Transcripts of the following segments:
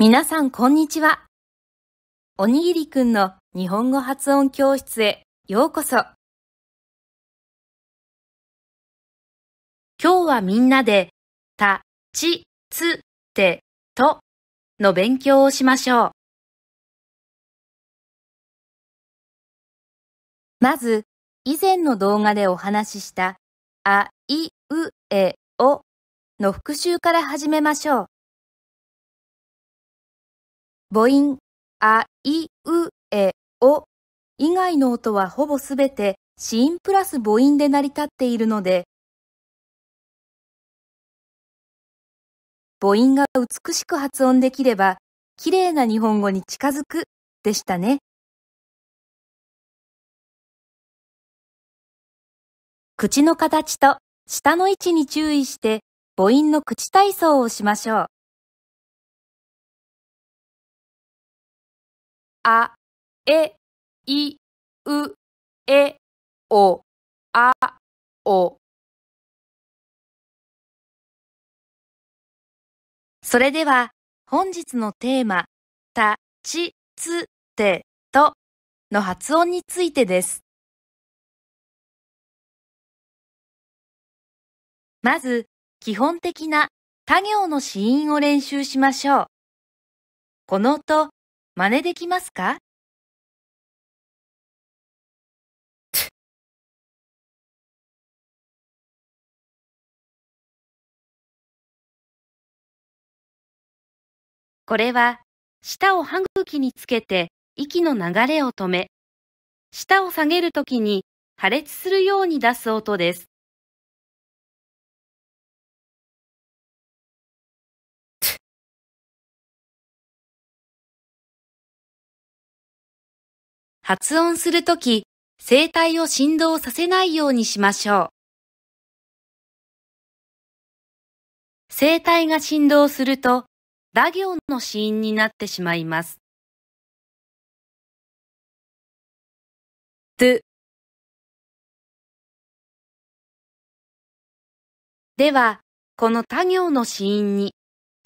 皆さん、こんにちは。おにぎりくんの日本語発音教室へようこそ。今日はみんなで、た、ち、つ、て、との勉強をしましょう。まず、以前の動画でお話しした、あ、い、う、え、おの復習から始めましょう。母音、あ、い、う、え、お以外の音はほぼすべて子音プラス母音で成り立っているので、母音が美しく発音できれば、綺麗な日本語に近づくでしたね。口の形と舌の位置に注意して母音の口体操をしましょう。あ、え、い、う、え、お、あ、お。それでは本日のテーマ、た、ち、つ、て、との発音についてです。まず、基本的な他行の子音を練習しましょう。この音、真似できますかこれは、舌を歯茎につけて息の流れを止め、舌を下げるときに破裂するように出す音です。発音するとき、声帯を振動させないようにしましょう。声帯が振動すると、打行の死因になってしまいます。では、この他行の子音に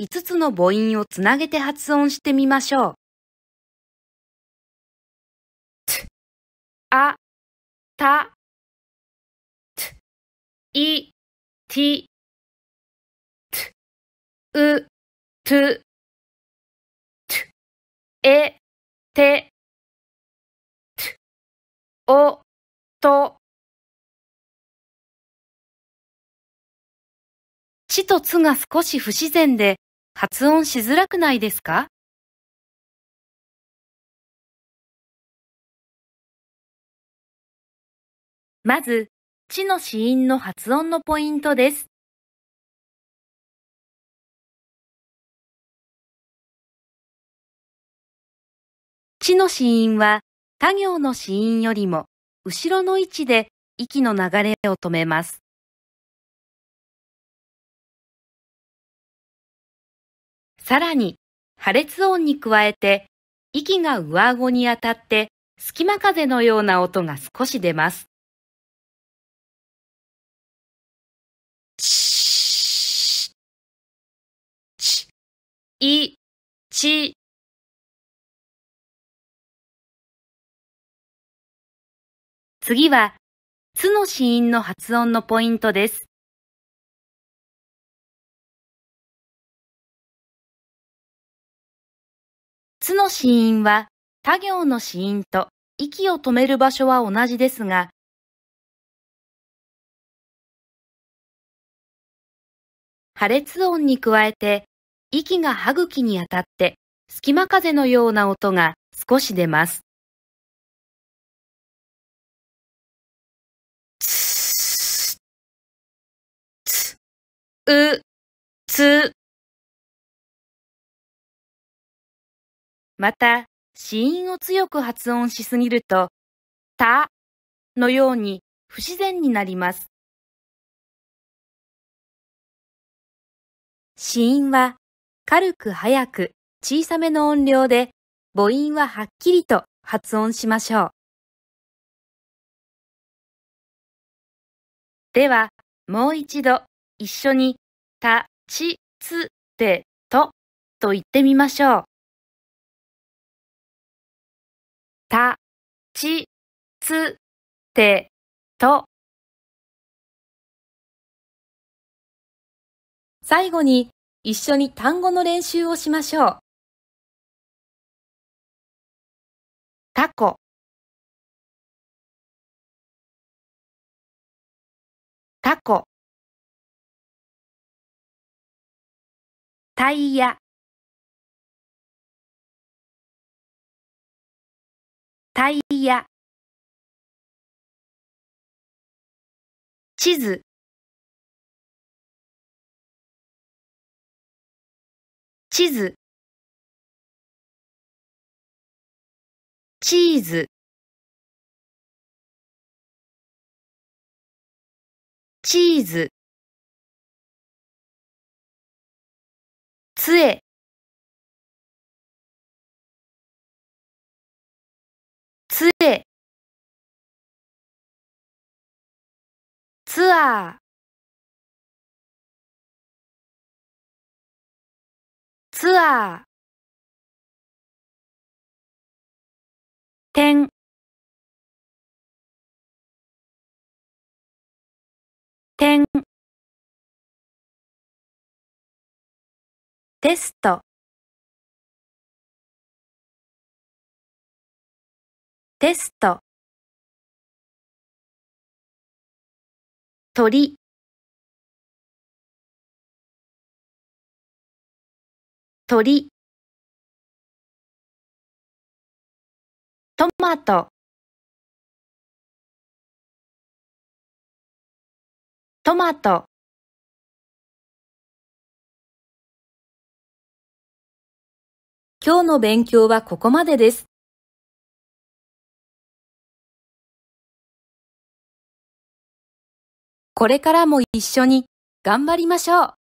5つの母音をつなげて発音してみましょう。あ、た、t、い、t、t、う、と、t、え、て、t、お、と。ちとつが少し不自然で発音しづらくないですかまず、地の子音の発音のポイントです。地の子音は、他行の子音よりも、後ろの位置で息の流れを止めます。さらに、破裂音に加えて、息が上顎に当たって、隙間風のような音が少し出ます。いち次は、つの子音の発音のポイントです。つの子音は、他行の子音と息を止める場所は同じですが、破裂音に加えて、息が歯茎に当たって隙間風のような音が少し出ます。う、つ。また、子音を強く発音しすぎると、たのように不自然になります。子音は軽く早く小さめの音量で母音ははっきりと発音しましょう。では、もう一度一緒にた、ち、つ、て、とと言ってみましょう。た、ち、つ、て、と最後に一緒に単語の練習をしましょう。過去過去タイヤタイヤ地図地図チーズチーズ杖杖ツアーツアー点点テストテスト鳥鳥トマトトマト今日の勉強はここまでです。これからも一緒に頑張りましょう。